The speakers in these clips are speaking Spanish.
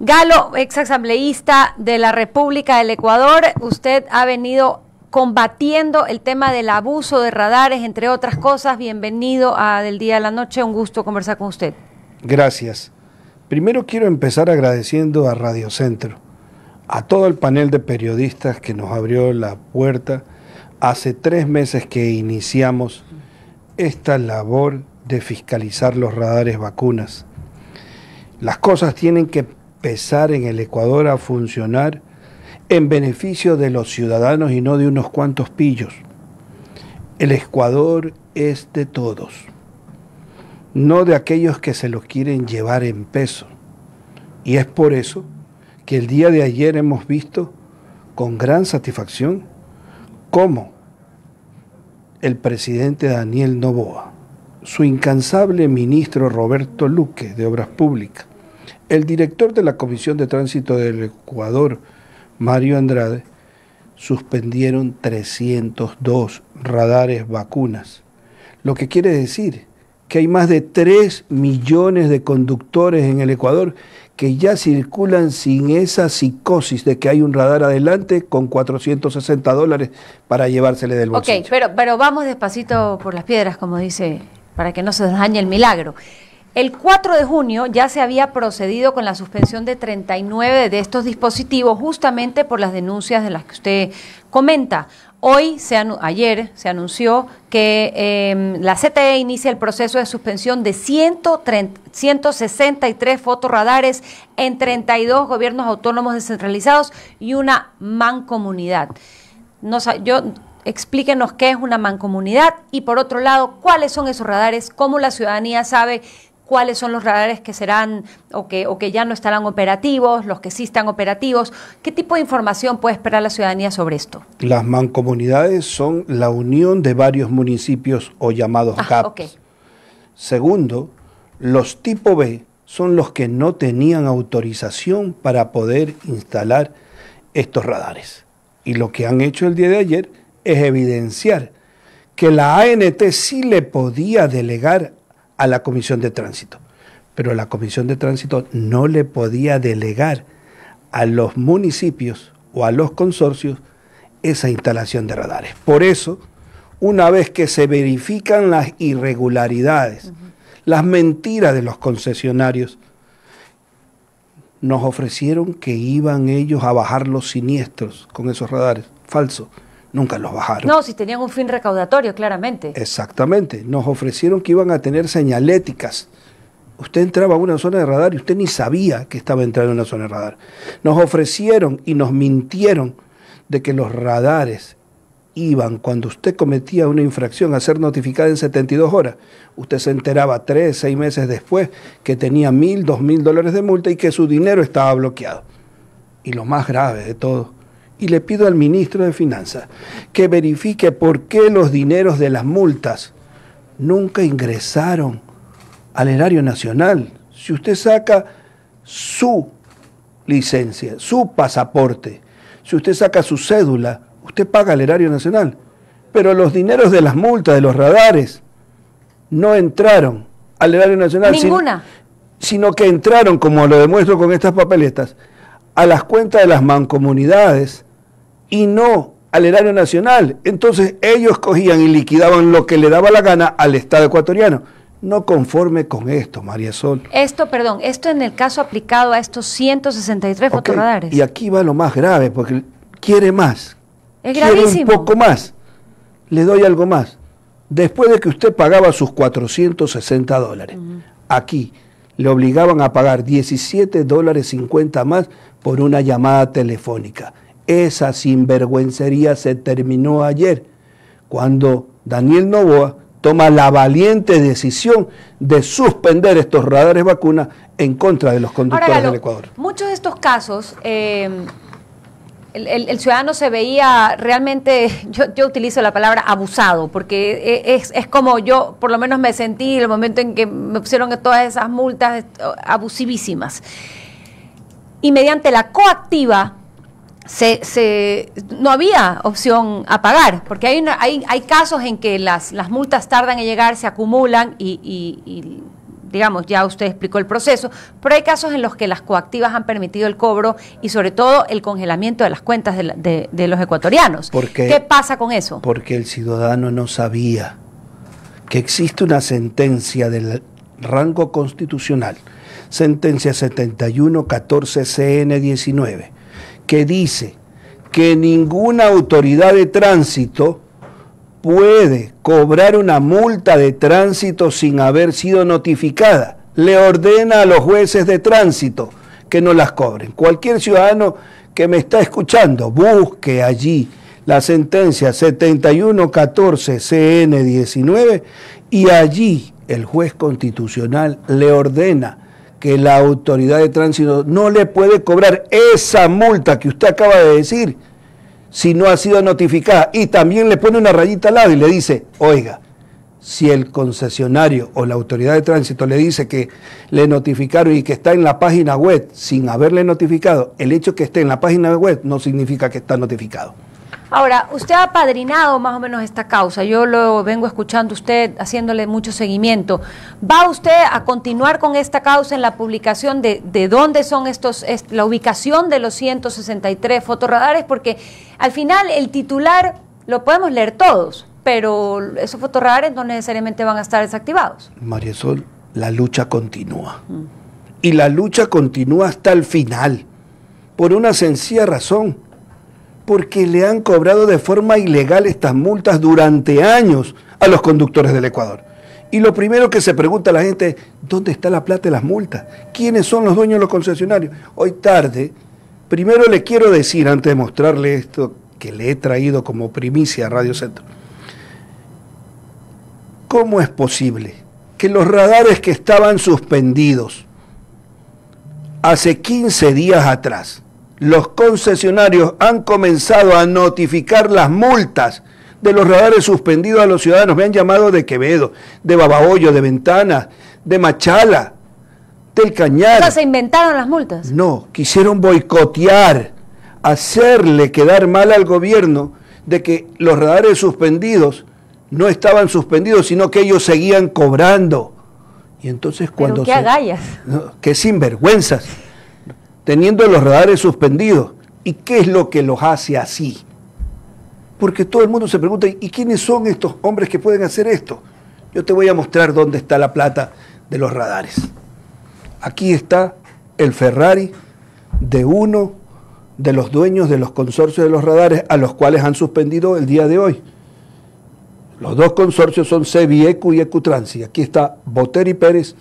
Galo, ex de la República del Ecuador, usted ha venido combatiendo el tema del abuso de radares, entre otras cosas. Bienvenido a Del Día a la Noche, un gusto conversar con usted. Gracias. Primero quiero empezar agradeciendo a Radio Centro, a todo el panel de periodistas que nos abrió la puerta hace tres meses que iniciamos esta labor de fiscalizar los radares vacunas. Las cosas tienen que empezar en el Ecuador a funcionar en beneficio de los ciudadanos y no de unos cuantos pillos. El Ecuador es de todos, no de aquellos que se lo quieren llevar en peso. Y es por eso que el día de ayer hemos visto con gran satisfacción cómo el presidente Daniel Novoa, su incansable ministro Roberto Luque de Obras Públicas, el director de la Comisión de Tránsito del Ecuador, Mario Andrade, suspendieron 302 radares vacunas, lo que quiere decir que hay más de 3 millones de conductores en el Ecuador que ya circulan sin esa psicosis de que hay un radar adelante con 460 dólares para llevársele del bolsillo. Ok, pero, pero vamos despacito por las piedras, como dice, para que no se dañe el milagro. El 4 de junio ya se había procedido con la suspensión de 39 de estos dispositivos justamente por las denuncias de las que usted comenta. Hoy, ayer, se anunció que em, la CTE inicia el proceso de suspensión de 163 fotorradares en 32 gobiernos autónomos descentralizados y una mancomunidad. yo explíquenos qué es una mancomunidad y por otro lado, cuáles son esos radares, cómo la ciudadanía sabe cuáles son los radares que serán o que, ya no estarán operativos, los que sí están operativos. ¿Qué tipo de información puede esperar la ciudadanía sobre esto? Las mancomunidades son la unión de varios municipios o llamados ah, Segundo, los tipo B son los que no tenían autorización para poder instalar estos radares. Y lo que han hecho el día de ayer es evidenciar que la ANT sí le podía delegar a la Comisión de Tránsito. Pero la Comisión de Tránsito no le podía delegar a los municipios o a los consorcios esa instalación de radares. Por eso, una vez que se verifican las irregularidades, las mentiras de los concesionarios, nos ofrecieron que iban ellos a bajar los siniestros con esos radares. Falso nunca los bajaron. No, si tenían un fin recaudatorio, claramente. Exactamente, nos ofrecieron que iban a tener señaléticas. Usted entraba a una zona de radar y usted ni sabía que estaba entrando en una zona de radar. Nos ofrecieron y nos mintieron de que los radares iban cuando usted cometía una infracción a ser notificada en 72 horas. Usted se enteraba tres, seis meses después que tenía mil, dos mil dólares de multa y que su dinero estaba bloqueado. Y lo más grave de todo y le pido al ministro de Finanzas que verifique por qué los dineros de las multas nunca ingresaron al erario nacional. Si usted saca su licencia, su pasaporte, si usted saca su cédula, usted paga al erario nacional. Pero los dineros de las multas, de los radares, no entraron al erario nacional. Ninguna. Sino, sino que entraron, como lo demuestro con estas papeletas, a las cuentas de las mancomunidades y no al erario nacional. Entonces ellos cogían y liquidaban lo que le daba la gana al Estado ecuatoriano. No conforme con esto, María Sol. Esto, perdón, esto en el caso aplicado a estos 163 fotorradares. Y aquí va lo más grave, porque quiere más. Es gravísimo. un poco más. Le doy algo más. Después de que usted pagaba sus 460 dólares, aquí le obligaban a pagar 17 dólares 50 más por una llamada telefónica. Esa sinvergüencería se terminó ayer cuando Daniel Novoa toma la valiente decisión de suspender estos radares vacunas en contra de los conductores del Ecuador. Muchos de estos casos eh, el, ciudadano se veía realmente, yo, yo utilizo la palabra abusado, porque e, es, es, como yo por lo menos me sentí en el momento en que me pusieron todas esas multas eh, abusivísimas. Y mediante la coactiva se, se no había opción a pagar, porque hay, hay, hay casos en que las, las multas tardan en llegar, se acumulan y digamos, ya usted explicó el proceso, pero hay casos en los que las coactivas han permitido el cobro y sobre todo el congelamiento de las cuentas de, los ecuatorianos. ¿Qué pasa con eso? Porque el ciudadano no sabía que existe una sentencia del rango constitucional, sentencia 71 cn 19 que dice que ninguna autoridad de tránsito puede cobrar una multa de tránsito sin haber sido notificada. Le ordena a los jueces de tránsito que no las cobren. Cualquier ciudadano que me está escuchando, busque allí la sentencia 7114-CN19 y allí el juez constitucional le ordena que la autoridad de tránsito no le puede cobrar esa multa que usted acaba de decir, si no ha sido notificada. Y también le pone una rayita al lado y le dice, oiga, si el concesionario o la autoridad de tránsito le dice que le notificaron y que está en la página web sin haberle notificado, el hecho que esté en la página web no significa que está notificado. Ahora, usted ha padrinado más o menos esta causa. Yo lo vengo escuchando usted, haciéndole mucho seguimiento. ¿Va usted a continuar con esta causa en la publicación de, de dónde son estos, la ubicación de los 163 fotorradares? Porque al final el titular lo podemos leer todos, pero esos fotorradares no necesariamente van a estar desactivados. María Sol, la lucha continúa. Mm. Y la lucha continúa hasta el final, por una sencilla razón porque le han cobrado de forma ilegal estas multas durante años a los conductores del Ecuador. Y lo primero que se pregunta la gente es, ¿dónde está la plata de las multas? ¿Quiénes son los dueños de los concesionarios? Hoy tarde, primero le quiero decir, antes de mostrarle esto que le he traído como primicia a Radio Centro, ¿cómo es posible que los radares que estaban suspendidos hace 15 días atrás, los concesionarios han comenzado a notificar las multas de los radares suspendidos a los ciudadanos. Me han llamado de Quevedo, de Babahoyo, de Ventana, de Machala, del Cañar. ¿No se inventaron las multas? No, quisieron boicotear, hacerle quedar mal al gobierno de que los radares suspendidos no estaban suspendidos, sino que ellos seguían cobrando. Y entonces cuando... Pero qué agallas. qué sinvergüenzas teniendo los radares suspendidos. ¿Y qué es lo que los hace así? Porque todo el mundo se pregunta, ¿y quiénes son estos hombres que pueden hacer esto? Yo te voy a mostrar dónde está la plata de los radares. Aquí está el Ferrari de uno de los dueños de los consorcios de los radares a los cuales han suspendido el día de hoy. Los dos consorcios son Cebi, Ecu y Ecutransi, aquí está Boteri Pérez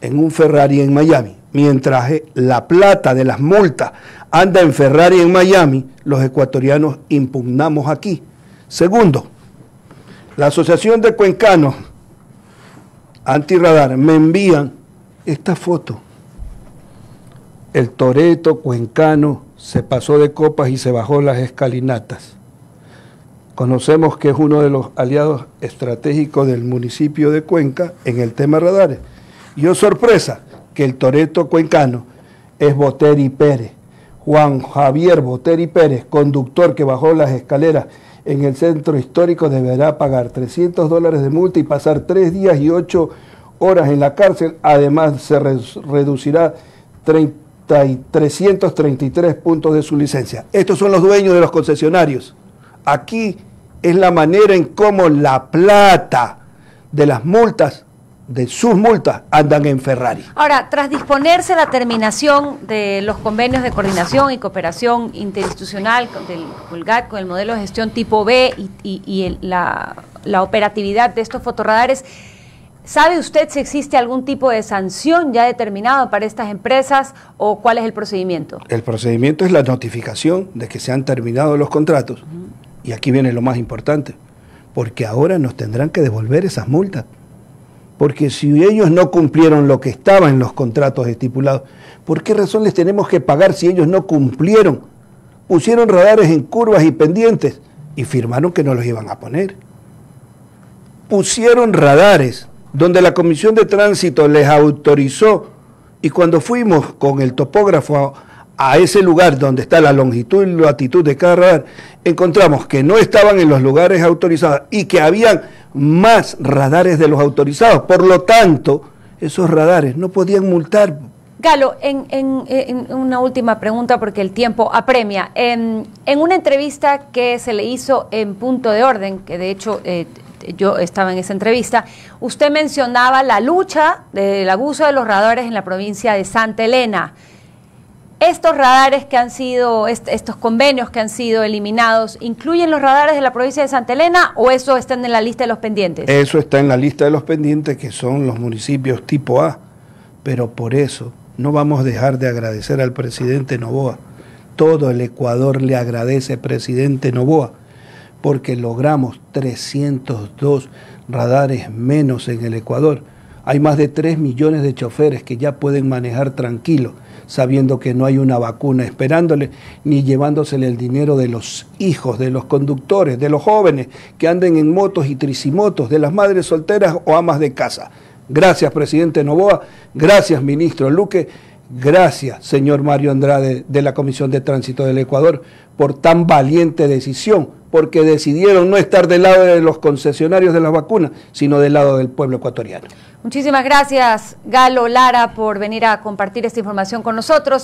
en un Ferrari en Miami mientras eh, la plata de las multas anda en Ferrari en Miami, los ecuatorianos impugnamos aquí. Segundo, la Asociación de Cuencanos Antirradar me envían esta foto. El Toreto Cuencano se pasó de copas y se bajó las escalinatas. Conocemos que es uno de los aliados estratégicos del municipio de Cuenca en el tema radares. Y yo oh, sorpresa, el Toreto Cuencano es Boteri Pérez. Juan Javier Boteri Pérez, conductor que bajó las escaleras en el centro histórico, deberá pagar 300 dólares de multa y pasar tres días y ocho horas en la cárcel. Además, se reducirá 333 puntos de su licencia. Estos son los dueños de los concesionarios. Aquí es la manera en cómo la plata de las multas de sus multas andan en Ferrari. Ahora, tras disponerse la terminación de los convenios de coordinación y cooperación interinstitucional del con el modelo de gestión tipo B y, la, operatividad de estos fotorradares, ¿Sabe usted si existe algún tipo de sanción ya determinado para estas empresas o cuál es el procedimiento? El procedimiento es la notificación de que se han terminado los contratos. Y aquí viene lo más importante, porque ahora nos tendrán que devolver esas multas. Porque si ellos no cumplieron lo que estaba en los contratos estipulados, ¿por qué razón les tenemos que pagar si ellos no cumplieron? Pusieron radares en curvas y pendientes y firmaron que no los iban a poner. Pusieron radares donde la Comisión de Tránsito les autorizó y cuando fuimos con el topógrafo a ese lugar donde está la longitud y latitud de cada radar, encontramos que no estaban en los lugares autorizados y que habían más radares de los autorizados. Por lo tanto, esos radares no podían multar. Galo, en, en, una última pregunta porque el tiempo apremia. En, em, en, una entrevista que se le hizo en Punto de Orden, que de hecho eh, yo estaba en esa entrevista, usted mencionaba la lucha del abuso de los radares en la provincia de Santa Elena. Estos radares que han sido, estos convenios que han sido eliminados, ¿incluyen los radares de la provincia de Santa Elena o eso está en la lista de los pendientes? Eso está en la lista de los pendientes que son los municipios tipo A, pero por eso no vamos a dejar de agradecer al presidente Novoa. Todo el Ecuador le agradece, presidente Novoa, porque logramos 302 radares menos en el Ecuador. Hay más de 3 millones de choferes que ya pueden manejar tranquilos sabiendo que no hay una vacuna esperándole, ni llevándosele el dinero de los hijos, de los conductores, de los jóvenes que anden en motos y tricimotos, de las madres solteras o amas de casa. Gracias, presidente Novoa. Gracias, ministro Luque. Gracias, señor Mario Andrade de la Comisión de Tránsito del Ecuador, por tan valiente decisión, porque decidieron no estar del lado de los concesionarios de las vacunas, sino del lado del pueblo ecuatoriano. Muchísimas gracias, Galo Lara, por venir a compartir esta información con nosotros.